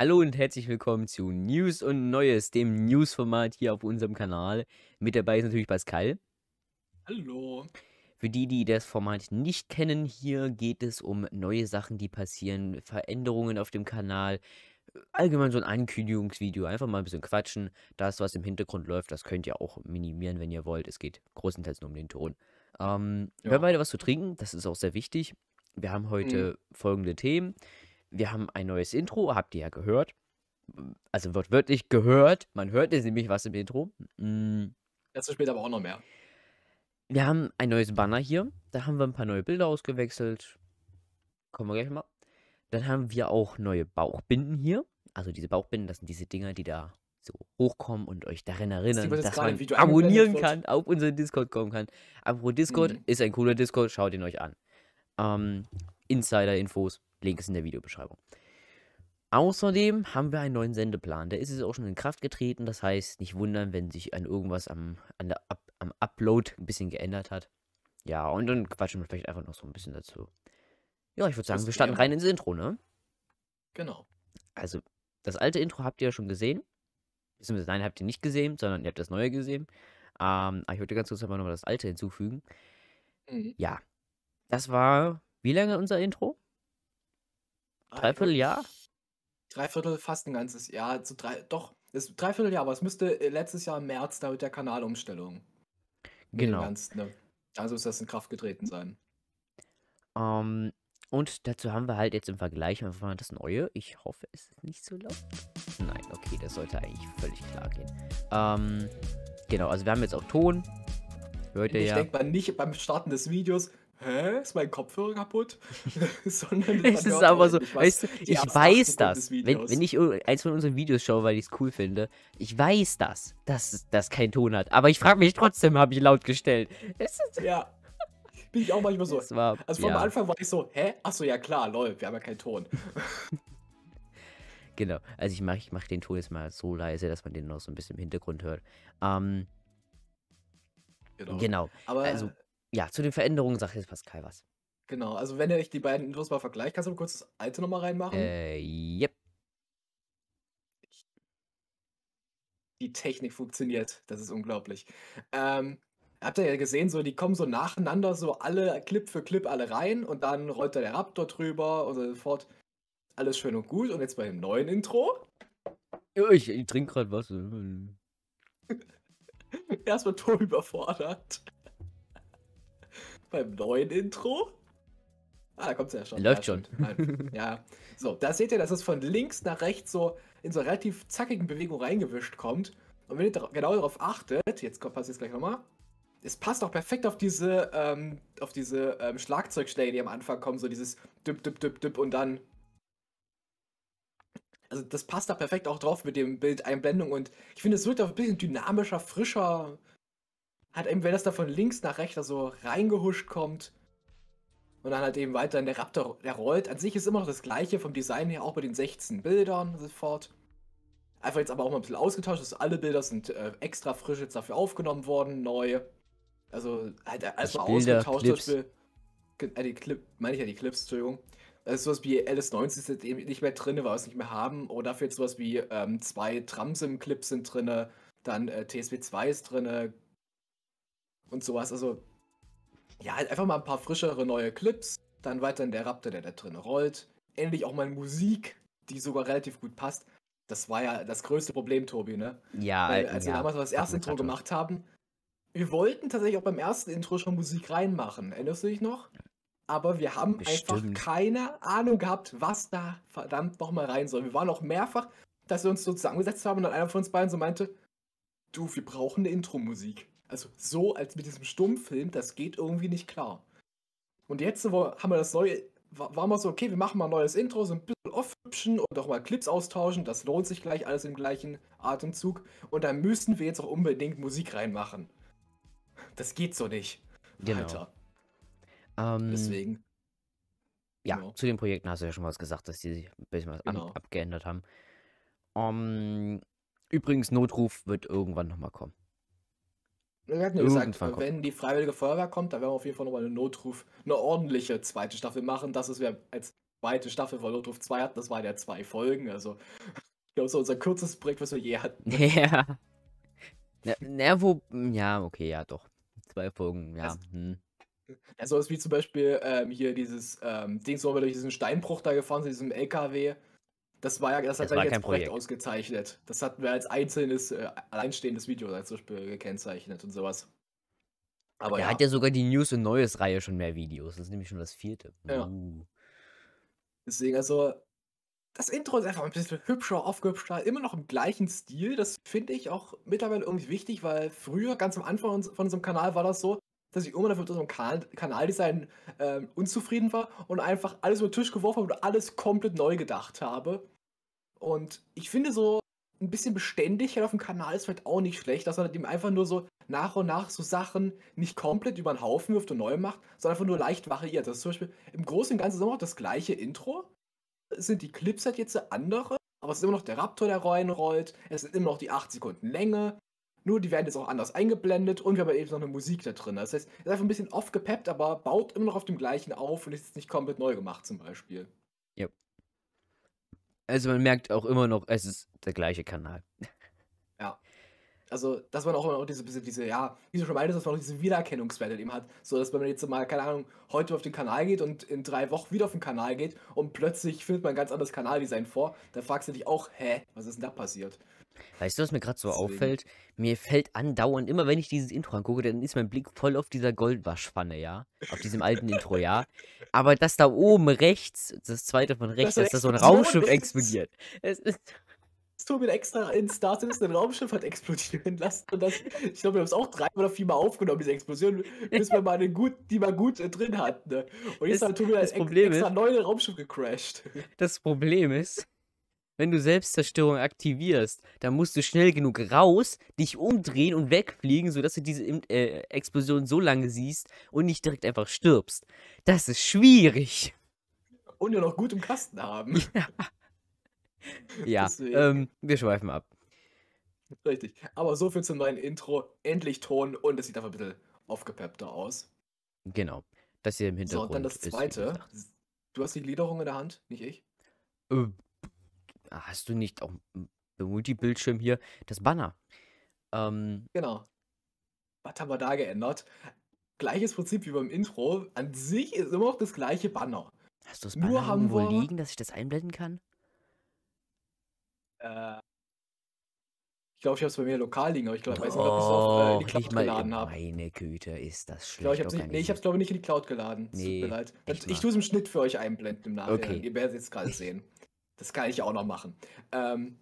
Hallo und herzlich willkommen zu News und Neues, dem News-Format hier auf unserem Kanal. Mit dabei ist natürlich Pascal. Hallo. Für die, die das Format nicht kennen, hier geht es um neue Sachen, die passieren, Veränderungen auf dem Kanal, allgemein so ein Ankündigungsvideo, einfach mal ein bisschen quatschen. Das, was im Hintergrund läuft, das könnt ihr auch minimieren, wenn ihr wollt. Es geht großenteils nur um den Ton. Ähm, ja. Wir haben beide was zu trinken, das ist auch sehr wichtig. Wir haben heute mhm. folgende Themen. Wir haben ein neues Intro, habt ihr ja gehört. Also wird wirklich gehört. Man hört jetzt nämlich was im Intro. Mhm. Dazu später aber auch noch mehr. Wir haben ein neues Banner hier. Da haben wir ein paar neue Bilder ausgewechselt. Kommen wir gleich mal. Dann haben wir auch neue Bauchbinden hier. Also diese Bauchbinden, das sind diese Dinger, die da so hochkommen und euch daran erinnern, das dass man Video abonnieren kann, auf unseren Discord kommen kann. Apropos Discord mhm. ist ein cooler Discord, schaut ihn euch an. Ähm, Insider-Infos. Link ist in der Videobeschreibung. Außerdem haben wir einen neuen Sendeplan. Der ist jetzt auch schon in Kraft getreten. Das heißt, nicht wundern, wenn sich an irgendwas am, an der, ab, am Upload ein bisschen geändert hat. Ja, und dann quatschen wir vielleicht einfach noch so ein bisschen dazu. Ja, ich würde sagen, das wir starten rein ins Intro, ne? Genau. Also, das alte Intro habt ihr ja schon gesehen. nein, habt ihr nicht gesehen, sondern ihr habt das neue gesehen. Ähm, aber ich würde ganz kurz einfach nochmal das alte hinzufügen. Mhm. Ja, das war, wie lange unser Intro? Ah, dreiviertel Jahr? Dreiviertel, fast ein ganzes Jahr. Zu drei, doch, ist dreiviertel Jahr, aber es müsste äh, letztes Jahr im März da mit der Kanalumstellung. Genau. Ganzen, ne? Also ist das in Kraft getreten sein. Um, ähm, und dazu haben wir halt jetzt im Vergleich einfach mal das Neue. Ich hoffe, es ist nicht so laut. Nein, okay, das sollte eigentlich völlig klar gehen. Um, ähm, genau, also wir haben jetzt auch Ton. Hört ihr ich ja. denke, mal nicht, beim Starten des Videos hä, ist mein Kopfhörer kaputt? Sondern es ist aber so, weißt du, ich weiß das. Wenn, wenn, ich eins von unseren Videos schaue, weil ich es cool finde, ich weiß das, dass das kein Ton hat. Aber ich frage mich trotzdem, habe ich laut gestellt. ja. Bin ich auch manchmal so. War, also vom ja. Anfang war ich so, hä? Achso, ja klar, lol, wir haben ja keinen Ton. genau. Also ich mache ich mach den Ton jetzt mal so leise, dass man den noch so ein bisschen im Hintergrund hört. Ähm, genau. genau. Aber also ja, zu den Veränderungen sagt jetzt Pascal was. Genau, also wenn ihr euch die beiden Intros mal vergleicht, kannst du mal kurz das alte nochmal reinmachen? Äh, yep. Die Technik funktioniert, das ist unglaublich. Ähm, habt ihr ja gesehen, so die kommen so nacheinander, so alle Clip für Clip alle rein und dann rollt da der Raptor drüber und so fort. Alles schön und gut. Und jetzt bei dem neuen Intro. Ich, ich trinke gerade was. Erstmal Tom überfordert beim neuen Intro. Ah, da kommt es ja schon. Läuft ja, schon. Ja. So, da seht ihr, dass es von links nach rechts so in so relativ zackigen Bewegung reingewischt kommt. Und wenn ihr genau darauf achtet, jetzt passt es gleich nochmal, es passt auch perfekt auf diese, ähm, auf diese ähm, Schlagzeugschläge, die am Anfang kommen, so dieses düpp, düpp, düpp, düpp und dann. Also das passt da perfekt auch drauf mit dem Bild Einblendung und ich finde, es wirkt auch ein bisschen dynamischer, frischer, hat eben, wenn das da von links nach rechts so reingehuscht kommt und dann halt eben weiter in der Raptor, der rollt. An sich ist immer noch das gleiche vom Design her, auch bei den 16 Bildern sofort. Einfach jetzt aber auch mal ein bisschen ausgetauscht, dass alle Bilder sind äh, extra frisch jetzt dafür aufgenommen worden, neu. Also halt äh, erstmal also ausgetauscht. Clips. Zum Beispiel, äh, die Clip, meine ich ja die Clips, Entschuldigung. Also sowas wie LS90 ist jetzt eben nicht mehr drin, weil wir es nicht mehr haben. Oder dafür jetzt sowas wie ähm, zwei Tramsim-Clips sind drin, dann äh, TSW2 ist drin, und sowas. Also, ja, halt einfach mal ein paar frischere neue Clips. Dann weiter in der Raptor, der da drin rollt. Endlich auch mal Musik, die sogar relativ gut passt. Das war ja das größte Problem, Tobi, ne? Ja, Weil, Als ja, wir damals das erste Intro gemacht haben, wir wollten tatsächlich auch beim ersten Intro schon Musik reinmachen. Erinnerst du dich noch? aber wir haben Bestimmt. einfach keine Ahnung gehabt, was da verdammt nochmal rein soll. Wir waren auch mehrfach, dass wir uns so zusammengesetzt haben und dann einer von uns beiden so meinte, Du, wir brauchen eine Intro-Musik. Also so als mit diesem Stummfilm, das geht irgendwie nicht klar. Und jetzt haben wir das neue, war wir so, okay, wir machen mal ein neues Intro, so ein bisschen aufhübschen und auch mal Clips austauschen, das lohnt sich gleich alles im gleichen Atemzug. Und dann müssen wir jetzt auch unbedingt Musik reinmachen. Das geht so nicht. Genau. Alter. Ähm, Deswegen. Ja, genau. zu den Projekten hast du ja schon was gesagt, dass die sich ein bisschen was genau. ab abgeändert haben. Um, ähm, Übrigens, Notruf wird irgendwann nochmal kommen. Wir hatten ja gesagt, kommt. wenn die Freiwillige Feuerwehr kommt, dann werden wir auf jeden Fall nochmal einen Notruf, eine ordentliche zweite Staffel machen. Das ist wir als zweite Staffel von Notruf 2 hatten, das war ja zwei Folgen. Also, ich glaube, so unser kürzestes Projekt, was wir je hatten. Ja. Na, na, wo, ja, okay, ja, doch. Zwei Folgen, ja. Also, hm. Ja, sowas wie zum Beispiel ähm, hier dieses ähm, Dings, wo wir durch diesen Steinbruch da gefahren sind, diesem LKW. Das war ja, das hat das ja jetzt kein Projekt ausgezeichnet. Das hatten wir als einzelnes, äh, alleinstehendes Video als Beispiel gekennzeichnet und sowas. Aber er ja. hat ja sogar die News und Neues Reihe schon mehr Videos. Das ist nämlich schon das vierte. Ja. Uh. Deswegen, also, das Intro ist einfach ein bisschen hübscher, aufgehübscher, immer noch im gleichen Stil. Das finde ich auch mittlerweile irgendwie wichtig, weil früher, ganz am Anfang von unserem Kanal, war das so, dass ich irgendwann mit unserem kan Kanaldesign äh, unzufrieden war und einfach alles über den Tisch geworfen habe und alles komplett neu gedacht habe. Und ich finde so ein bisschen Beständigkeit auf dem Kanal ist vielleicht auch nicht schlecht, dass man eben einfach nur so nach und nach so Sachen nicht komplett über den Haufen wirft und neu macht, sondern einfach nur leicht variiert. Das ist zum Beispiel im Großen und Ganzen immer noch das gleiche Intro. Sind die Clips halt jetzt andere, aber es ist immer noch der Raptor, der reinrollt. Es sind immer noch die 8 Sekunden Länge. Nur die werden jetzt auch anders eingeblendet und wir haben eben noch eine Musik da drin. Das heißt, es ist einfach ein bisschen oft gepeppt, aber baut immer noch auf dem gleichen auf und ist jetzt nicht komplett neu gemacht zum Beispiel. Ja. Also man merkt auch immer noch, es ist der gleiche Kanal. Ja. Also, dass man auch immer noch diese, diese, ja, wie du schon meintest, dass man auch diese Wiedererkennungswerte eben hat. So, dass wenn man jetzt mal, keine Ahnung, heute auf den Kanal geht und in drei Wochen wieder auf den Kanal geht und plötzlich findet man ein ganz anderes Kanaldesign vor, dann fragst du dich auch, hä, was ist denn da passiert? Weißt du, was mir gerade so Deswegen. auffällt? Mir fällt andauernd, immer wenn ich dieses Intro angucke, dann ist mein Blick voll auf dieser Goldwaschpfanne, ja? Auf diesem alten Intro, ja? Aber das da oben rechts, das zweite von rechts, dass da so ein Raumschiff explodiert. Es ist... Turmin extra in Star Citizen ein Raumschiff hat explodieren lassen. Und das, ich glaube, wir haben es auch dreimal oder viermal aufgenommen, diese Explosion, bis wir mal eine gut, die wir gut äh, drin hatten. Ne? Und jetzt das, hat Turmin ein extra neues Raumschiff gecrashed. Das Problem ist, wenn du Selbstzerstörung aktivierst, dann musst du schnell genug raus, dich umdrehen und wegfliegen, sodass du diese äh, Explosion so lange siehst und nicht direkt einfach stirbst. Das ist schwierig. Und ja noch gut im Kasten haben. Ja, ähm, wir schweifen ab. Richtig. Aber so viel zu meinem Intro. Endlich Ton und es sieht einfach ein bisschen aufgepeppter aus. Genau. Das hier im Hintergrund. So, und dann das zweite. Du hast die Gliederung in der Hand, nicht ich? Ähm, hast du nicht auch im Multibildschirm hier, das Banner. Ähm, genau. Was haben wir da geändert? Gleiches Prinzip wie beim Intro. An sich ist immer noch das gleiche Banner. Hast du das Banner Nur haben wir... liegen, dass ich das einblenden kann? Äh, ich glaube, ich habe es bei mir lokal liegen, aber ich glaube, ich weiß nicht, ob ich es auf äh, die Cloud geladen habe. Meine Güte, ist das schlecht. Ich glaub, ich nicht, nee, ich habe es, glaube ich, nicht in die Cloud geladen. Nee, tut mir leid. Ich, tue es im Schnitt für euch einblenden im Nachhinein. Okay. Ihr werdet es jetzt gerade sehen. Das kann ich auch noch machen. Ähm,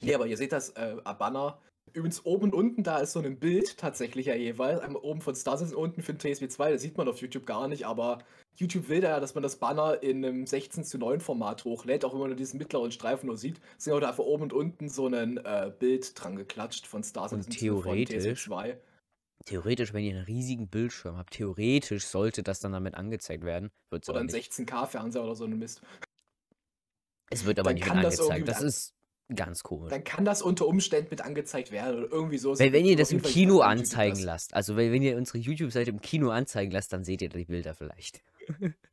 ja, aber ihr seht das, äh, Abana. Übrigens oben und unten, da ist so ein Bild tatsächlich ja jeweils. Einmal oben von Star Citizen unten für den TSW 2. Das sieht man auf YouTube gar nicht, aber YouTube will da ja, dass man das Banner in einem 16 zu 9 Format hochlädt, auch wenn man nur diesen mittleren Streifen nur sieht. Sind auch da einfach oben und unten so ein äh, Bild dran geklatscht von Star also Citizen und theoretisch, von TSW 2. Theoretisch, wenn ihr einen riesigen Bildschirm habt, theoretisch sollte das dann damit angezeigt werden. Wird's oder ein 16K-Fernseher oder so ein Mist. Es wird aber nicht mit angezeigt. Das, das ist ganz komisch. Dann kann das unter Umständen mit angezeigt werden oder irgendwie so. Wenn, wenn ihr das im Kino anzeigen lasst, also wenn, wenn ihr unsere YouTube-Seite im Kino anzeigen lasst, dann seht ihr die Bilder vielleicht.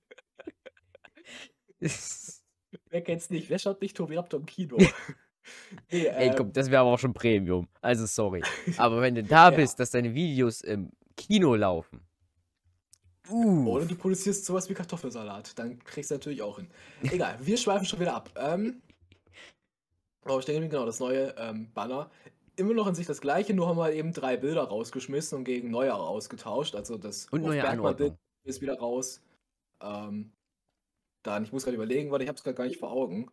Wer kennt's nicht? Wer schaut nicht Tobi Raptor im Kino? nee, Ey, ähm, komm, das wäre aber auch schon Premium. Also sorry. Aber wenn du da ja. bist, dass deine Videos im Kino laufen, Uh. Oder du produzierst sowas wie Kartoffelsalat. Dann kriegst du natürlich auch hin. Egal, wir schweifen schon wieder ab. Ähm, aber oh, ich denke, genau, das neue ähm, Banner. Immer noch in sich das gleiche, nur haben wir halt eben drei Bilder rausgeschmissen und gegen neue ausgetauscht. Also das und Bergmann-Bild ist wieder raus. Ähm, dann, ich muss gerade überlegen, weil ich habe es gerade gar nicht vor Augen.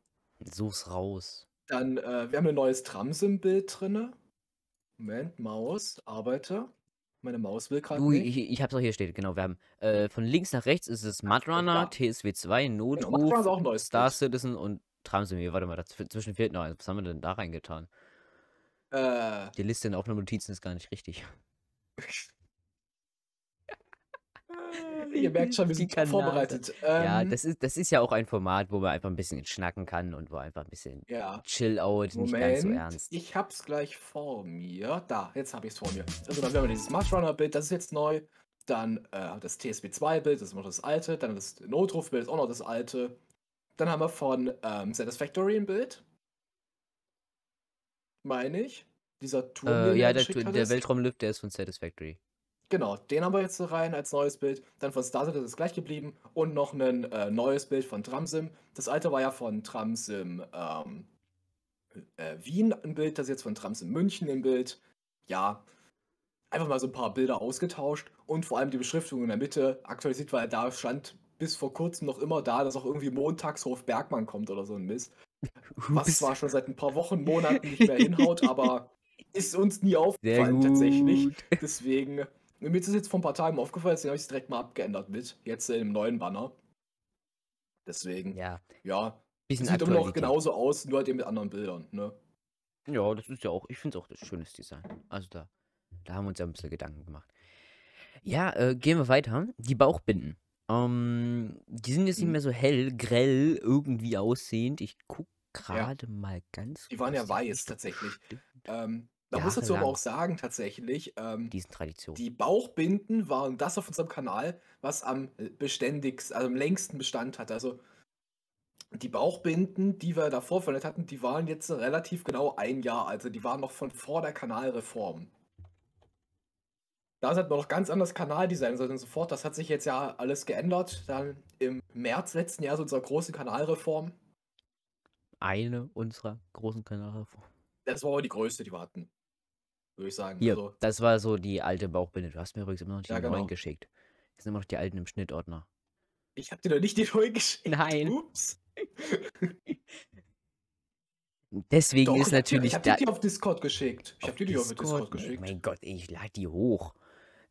Such's raus. Dann, äh, wir haben ein neues tramsim Bild drin. Moment, Maus, Arbeiter. Meine Maus will gerade. Ich, ich hab's auch hier steht, genau. Wir haben äh, von links nach rechts ist es Mudrunner, TSW 2, Notruf, Star Citizen und Tramsemir. Warte mal, dazwischen fehlt noch eins. Was haben wir denn da reingetan? Äh, Die Liste in offenen Notizen ist gar nicht richtig. Ihr merkt schon, wir sind vorbereitet. ja, ähm, das ist, das ist ja auch ein Format, wo man einfach ein bisschen schnacken kann und wo einfach ein bisschen ja. Chill-out, nicht ganz so ernst. Ich hab's gleich vor mir. Da, jetzt hab ich's vor mir. Also dann haben wir dieses Marsh Runner-Bild, das ist jetzt neu. Dann äh, das TSB2-Bild, das ist noch das alte. Dann das Notruf Bild, ist auch noch das alte. Dann haben wir von ähm, Satisfactory ein Bild. Meine ich. Dieser Turm. Äh, ja, der, der Weltraumlift, der ist von Satisfactory. Genau, den haben wir jetzt rein als neues Bild. Dann von Starset ist es gleich geblieben und noch ein äh, neues Bild von Tramsim. Das alte war ja von Tramsim ähm, äh, Wien ein Bild, das ist jetzt von Tramsim München ein Bild. Ja, einfach mal so ein paar Bilder ausgetauscht und vor allem die Beschriftung in der Mitte aktualisiert, weil da stand bis vor kurzem noch immer da, dass auch irgendwie Montagshof Bergmann kommt oder so ein Mist. Was zwar schon seit ein paar Wochen, Monaten nicht mehr hinhaut, aber ist uns nie aufgefallen tatsächlich. Deswegen mir ist es jetzt vor ein paar Tagen aufgefallen, deswegen habe ich es direkt mal abgeändert mit. Jetzt in im neuen Banner. Deswegen. Ja. Ja. Bisschen sieht immer noch genauso aus, nur halt eben mit anderen Bildern, ne? Ja, das ist ja auch, ich finde es auch das schönes Design. Also da, da haben wir uns ja ein bisschen Gedanken gemacht. Ja, äh, gehen wir weiter. Die Bauchbinden. Ähm, die sind jetzt nicht mehr so hell, grell irgendwie aussehend. Ich gucke gerade ja. mal ganz. Die waren ja weiß tatsächlich. Ähm, man muss dazu aber auch sagen, tatsächlich, ähm, Diesen Tradition. die Bauchbinden waren das auf unserem Kanal, was am äh, beständigsten, also am längsten Bestand hat. Also die Bauchbinden, die wir davor verwendet hatten, die waren jetzt relativ genau ein Jahr. Also die waren noch von vor der Kanalreform. Da hat man noch ganz anders Kanaldesign und so fort. Das hat sich jetzt ja alles geändert. Dann im März letzten Jahres unserer großen Kanalreform. Eine unserer großen Kanalreformen. Das war aber die größte, die wir hatten würde ich sagen. Hier, also, das war so die alte Bauchbinde. Du hast mir übrigens immer noch die ja, neuen genau. geschickt. Jetzt sind immer noch die alten im Schnittordner. Ich habe dir doch nicht die neuen geschickt. Nein. Ups. Deswegen doch, ist natürlich. Ich habe dir die auf Discord geschickt. Ich habe dir die auf Discord geschickt. Oh mein Gott, ich lade die hoch.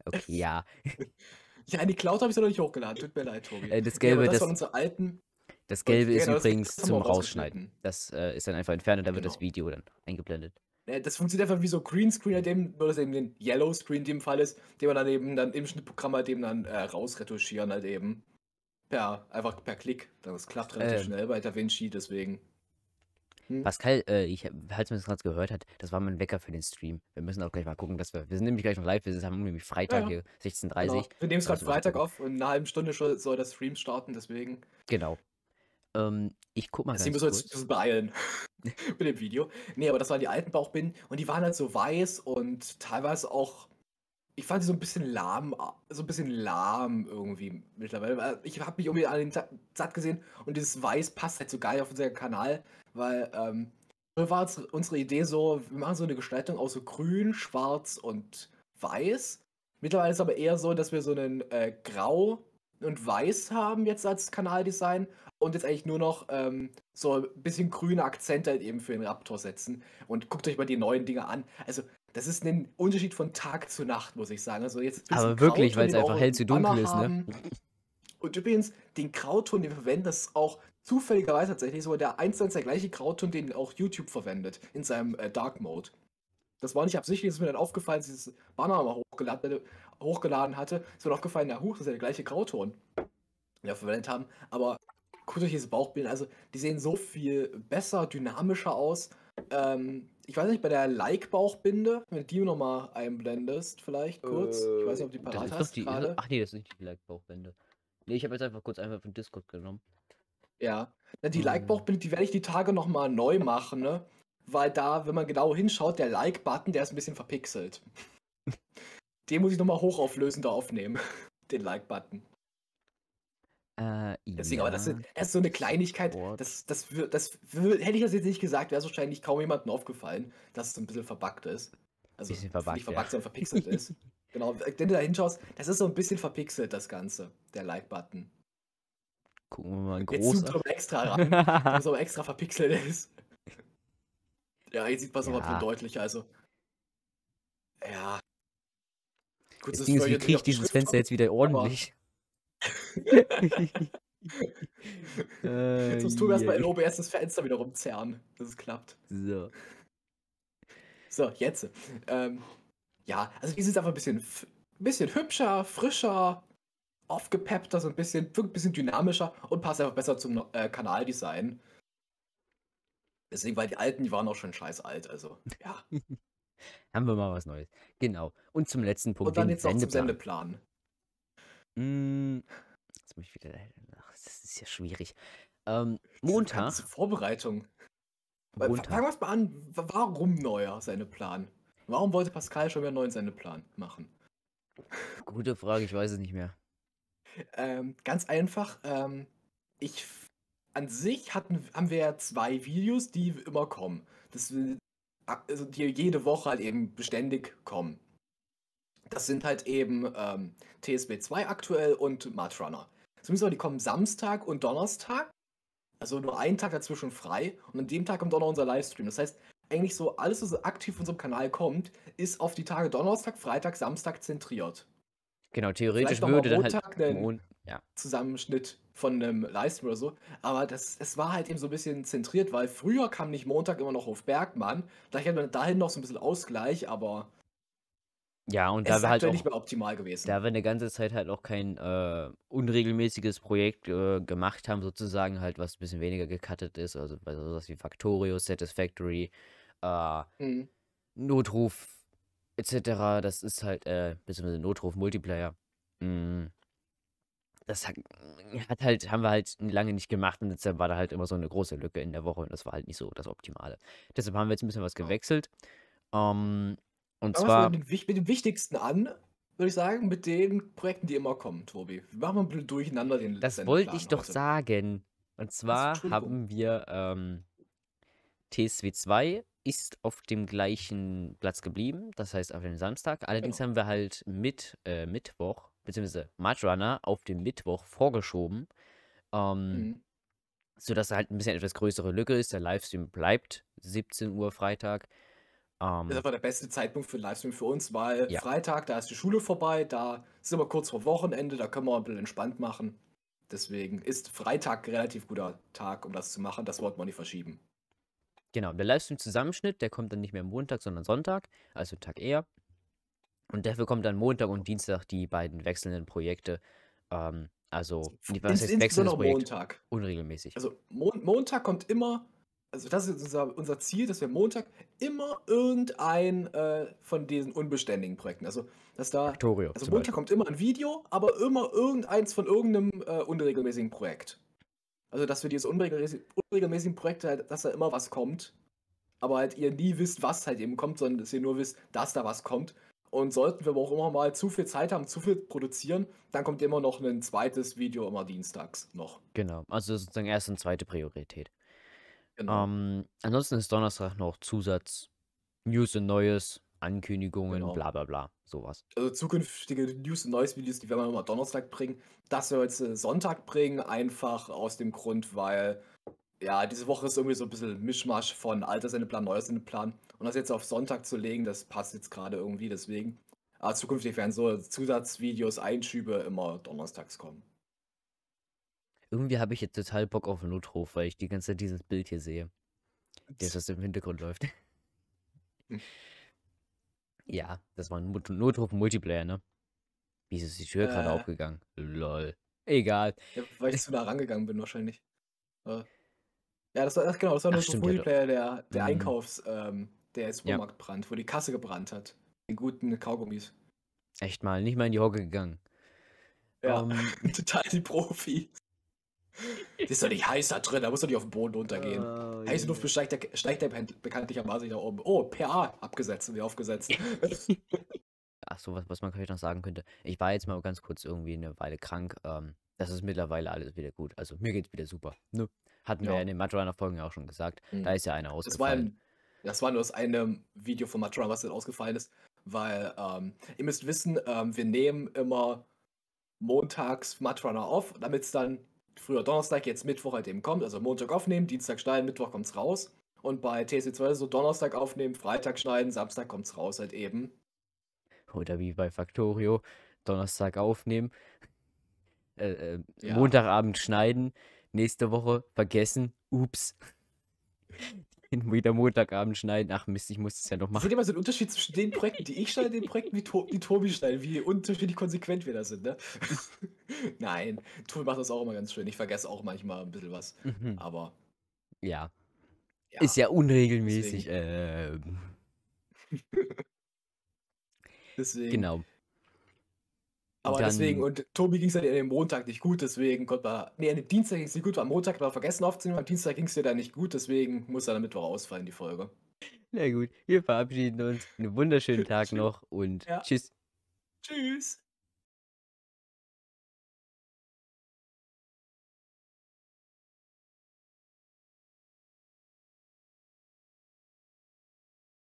Okay, ja. ja, in die Cloud habe ich sie noch nicht hochgeladen. Tut mir leid, Tobi. Äh, das Gelbe, ja, das, das unsere alten. Das Gelbe ist ja, übrigens das zum Rausschneiden. Das äh, ist dann einfach entfernt und dann genau. wird das genau. Video dann eingeblendet. Äh, das funktioniert einfach wie so Greenscreen, halt eben, eben den Yellow Screen in dem Fall ist, den man dann eben dann im Schnittprogramm halt eben dann äh, rausretuschieren halt eben. Ja, einfach per Klick. Das klappt relativ ähm. schnell bei DaVinci, deswegen. Hm? Pascal, äh, ich, falls man das gerade gehört hat, das war mein Wecker für den Stream. Wir müssen auch gleich mal gucken, dass wir. Wir sind nämlich gleich noch live, wir haben nämlich Freitag ja, hier, 16.30 Uhr. Genau. Wir nehmen es gerade also Freitag auf und in einer halben Stunde soll das Stream starten, deswegen. Genau. Ähm, ich guck mal Deswegen ganz müssen wir uns beeilen mit dem Video. Nee, aber das waren die alten Bauchbinden und die waren halt so weiß und teilweise auch. Ich fand sie so ein bisschen lahm, so ein bisschen lahm irgendwie mittlerweile. Äh, ich habe mich irgendwie an den satt gesehen und dieses Weiß passt halt so geil auf unseren Kanal, weil ähm, war unsere Idee so, wir machen so eine Gestaltung aus so grün, schwarz und weiß. Mittlerweile ist aber eher so, dass wir so einen äh, grau, und weiß haben jetzt als Kanaldesign und jetzt eigentlich nur noch ähm, so ein bisschen grüne Akzente halt eben für den Raptor setzen. Und guckt euch mal die neuen Dinger an. Also, das ist ein Unterschied von Tag zu Nacht, muss ich sagen. Also jetzt Aber wirklich, weil es einfach hell zu dunkel Banner ist, ne? Und übrigens, den Grauton, den wir verwenden, das ist auch zufälligerweise tatsächlich so der eins der gleiche Grauton, den auch YouTube verwendet in seinem äh, Dark Mode. Das war nicht absichtlich, das ist mir dann aufgefallen, dieses Banner mal hoch. Äh, hochgeladen, hatte, ist mir noch gefallen, na huch, das ist ja der gleiche Grauton, den wir verwendet haben. Aber guckt euch diese Bauchbilder, also die sehen so viel besser, dynamischer aus. Ähm, ich weiß nicht, bei der Like-Bauchbinde, wenn du die nochmal einblendest, vielleicht kurz. Äh, ich weiß nicht, ob die äh, parat hast. Die, gerade. Ach nee, das ist nicht die Like-Bauchbinde. Nee, ich habe jetzt einfach kurz einfach von Discord genommen. Ja. Na, die ähm. Like-Bauchbinde, die werde ich die Tage nochmal neu machen, ne? Weil da, wenn man genau hinschaut, der Like-Button, der ist ein bisschen verpixelt. Den muss ich nochmal hochauflösender aufnehmen. Den Like-Button. Äh, Deswegen, ja. aber das ist, das ist, so eine Kleinigkeit. What? Das, das, das, hätte ich das jetzt nicht gesagt, wäre es wahrscheinlich kaum jemandem aufgefallen, dass es ein bisschen verbuggt ist. Also bisschen verbuggt, nicht verbuggt, ja. sondern verpixelt ist. Genau, wenn du da hinschaust, das ist so ein bisschen verpixelt, das Ganze, der Like-Button. Gucken wir mal, ein großer. Jetzt zoomt extra ran, dass aber extra verpixelt ist. Ja, hier sieht man es ja. aber deutlicher, also. Ja, Gut, das Ding ist, wie kriege ich dieses Fenster jetzt wieder ordentlich? äh, Sonst tun wir erstmal in OBS das Fenster wieder rumzerren, dass es klappt. So. So, jetzt. Ähm, ja, also die sind einfach ein bisschen, bisschen hübscher, frischer, aufgepeppter, so ein bisschen, ein bisschen dynamischer und passt einfach besser zum äh, Kanaldesign. Deswegen, weil die alten, die waren auch schon scheiß alt, also ja. Haben wir mal was Neues. Genau. Und zum letzten Punkt. Und dann jetzt Sendeplan. zum Sendeplan. Mm, jetzt muss ich wieder. Ach, das ist ja schwierig. Ähm, Montag. Vorbereitung. Montag. Fangen wir es mal an. Warum neuer Sendeplan? Warum wollte Pascal schon wieder einen neuen Sendeplan machen? Gute Frage, ich weiß es nicht mehr. Ähm, ganz einfach. Ähm, ich an sich hatten, haben wir ja zwei Videos, die immer kommen. Das also die jede Woche halt eben beständig kommen. Das sind halt eben ähm, TSB 2 aktuell und Mud Zumindest Zumindest die kommen Samstag und Donnerstag. Also nur einen Tag dazwischen frei. Und an dem Tag kommt auch noch unser Livestream. Das heißt, eigentlich so alles, was aktiv von unserem Kanal kommt, ist auf die Tage Donnerstag, Freitag, Samstag zentriert. Genau, theoretisch würde dann halt. Mon ja. Zusammenschnitt von einem Livestream oder so. Aber das, es war halt eben so ein bisschen zentriert, weil früher kam nicht Montag immer noch auf Bergmann. Vielleicht hätte man dahin noch so ein bisschen Ausgleich, aber. Ja, und da wäre halt auch, nicht mehr optimal gewesen. Da wir eine ganze Zeit halt auch kein äh, unregelmäßiges Projekt äh, gemacht haben, sozusagen halt, was ein bisschen weniger gecuttet ist, also bei sowas wie Factorio, Satisfactory, äh, mhm. Notruf etc. Das ist halt, äh, beziehungsweise Notruf Multiplayer. Mhm das hat, hat halt, haben wir halt lange nicht gemacht und deshalb war da halt immer so eine große Lücke in der Woche und das war halt nicht so das Optimale. Deshalb haben wir jetzt ein bisschen was gewechselt. Ähm, und Fangen zwar. Mit, mit dem Wichtigsten an, würde ich sagen, mit den Projekten, die immer kommen, Tobi. Wir machen mal durcheinander den Das wollte ich doch heute. sagen. Und also, zwar haben wir ähm, TSW 2 ist auf dem gleichen Platz geblieben, das heißt auf dem Samstag. Allerdings genau. haben wir halt mit äh, Mittwoch beziehungsweise Mudrunner auf den Mittwoch vorgeschoben. Ähm, mhm. Sodass halt ein bisschen etwas größere Lücke ist. Der Livestream bleibt 17 Uhr Freitag. Ähm, das war der beste Zeitpunkt für den Livestream für uns, weil ja. Freitag, da ist die Schule vorbei, da sind wir kurz vor Wochenende, da können wir ein bisschen entspannt machen. Deswegen ist Freitag ein relativ guter Tag, um das zu machen. Das wollten wir nicht verschieben. Genau, der Livestream-Zusammenschnitt, der kommt dann nicht mehr Montag, sondern Sonntag, also einen Tag eher. Und dafür kommen dann Montag und Dienstag die beiden wechselnden Projekte. Ähm, also, also was heißt wechselndes Projekt? Montag. Unregelmäßig. Also, Mon Montag kommt immer, also das ist unser, unser Ziel, dass wir Montag immer irgendein äh, von diesen unbeständigen Projekten, also dass da, Victorio, also Montag Beispiel. kommt immer ein Video, aber immer irgendeins von irgendeinem äh, unregelmäßigen Projekt. Also, dass wir diese unregelmäßigen, Projekte, halt, dass da immer was kommt, aber halt ihr nie wisst, was halt eben kommt, sondern dass ihr nur wisst, dass da was kommt und sollten wir aber auch immer mal zu viel Zeit haben, zu viel produzieren, dann kommt immer noch ein zweites Video immer dienstags noch. Genau, also sozusagen erst und zweite Priorität. Genau. Ähm, ansonsten ist Donnerstag noch Zusatz, News und Neues, Ankündigungen, genau. bla bla bla, sowas. Also zukünftige News und Neues Videos, die werden wir immer Donnerstag bringen. Das wir heute äh, Sonntag bringen, einfach aus dem Grund, weil ja, diese Woche ist irgendwie so ein bisschen Mischmasch von alter Sendeplan, neuer Sendeplan. Und das jetzt auf Sonntag zu legen, das passt jetzt gerade irgendwie, deswegen. Aber zukünftig werden so Zusatzvideos, Einschübe immer donnerstags kommen. Irgendwie habe ich jetzt total Bock auf Notruf, weil ich die ganze Zeit dieses Bild hier sehe. Das, was im Hintergrund läuft. Hm. Ja, das war ein Notruf-Multiplayer, ne? Wieso ist die Tür äh, gerade aufgegangen? Lol. Egal. Ja, weil ich zu da rangegangen bin, wahrscheinlich. Äh. Ja, das war das, genau, das war Ach, so Multiplayer, der, der mhm. Einkaufs, ähm, der Supermarkt ja. brannt, wo die Kasse gebrannt hat. Die guten Kaugummis. Echt mal, nicht mal in die Hocke gegangen. Ja, um. Ähm. total die Profi. das ist doch nicht heiß da drin, da muss doch nicht auf den Boden runtergehen. Oh, Heiße Luft besteigt der, steigt der bekanntlichermaßen nach oben. Oh, PA abgesetzt und wieder aufgesetzt. Ach so, was, was man vielleicht noch sagen könnte. Ich war jetzt mal ganz kurz irgendwie eine Weile krank. Ähm, das ist mittlerweile alles wieder gut. Also mir geht's wieder super. Nö. Ne? Hatten ja. wir in den Matrunner folgen ja auch schon gesagt. Mhm. Da ist ja einer ausgefallen. Das war, das war nur das eine Video von Matrunner, was dann ausgefallen ist, weil ähm, ihr müsst wissen, ähm, wir nehmen immer montags Matrunner auf, damit es dann früher Donnerstag, jetzt Mittwoch halt eben kommt. Also Montag aufnehmen, Dienstag schneiden, Mittwoch kommt's raus. Und bei TC2 so Donnerstag aufnehmen, Freitag schneiden, Samstag kommt's raus halt eben. Oder wie bei Factorio, Donnerstag aufnehmen, äh, äh, ja. Montagabend schneiden, nächste Woche vergessen. Ups. wieder Montagabend schneiden. Ach Mist, ich muss das ja noch machen. Seht ihr mal so einen Unterschied zwischen den Projekten, die ich schneide, den Projekten, die, to die Tobi schneidet, wie unterschiedlich konsequent wir da sind, ne? Nein, Tobi macht das auch immer ganz schön. Ich vergesse auch manchmal ein bisschen was. Mhm. Aber. Ja. ja. Ist ja unregelmäßig. Deswegen. Ähm. Deswegen. Genau. Aber dann, deswegen, und Tobi ging es ja den Montag nicht gut, deswegen konnte man. Nee, an Dienstag ging es nicht gut, am Montag war vergessen aufzunehmen, am Dienstag ging es dir dann nicht gut, deswegen muss dann am Mittwoch ausfallen, die Folge. Na gut, wir verabschieden uns. Einen wunderschönen Tag noch und ja. tschüss. Tschüss.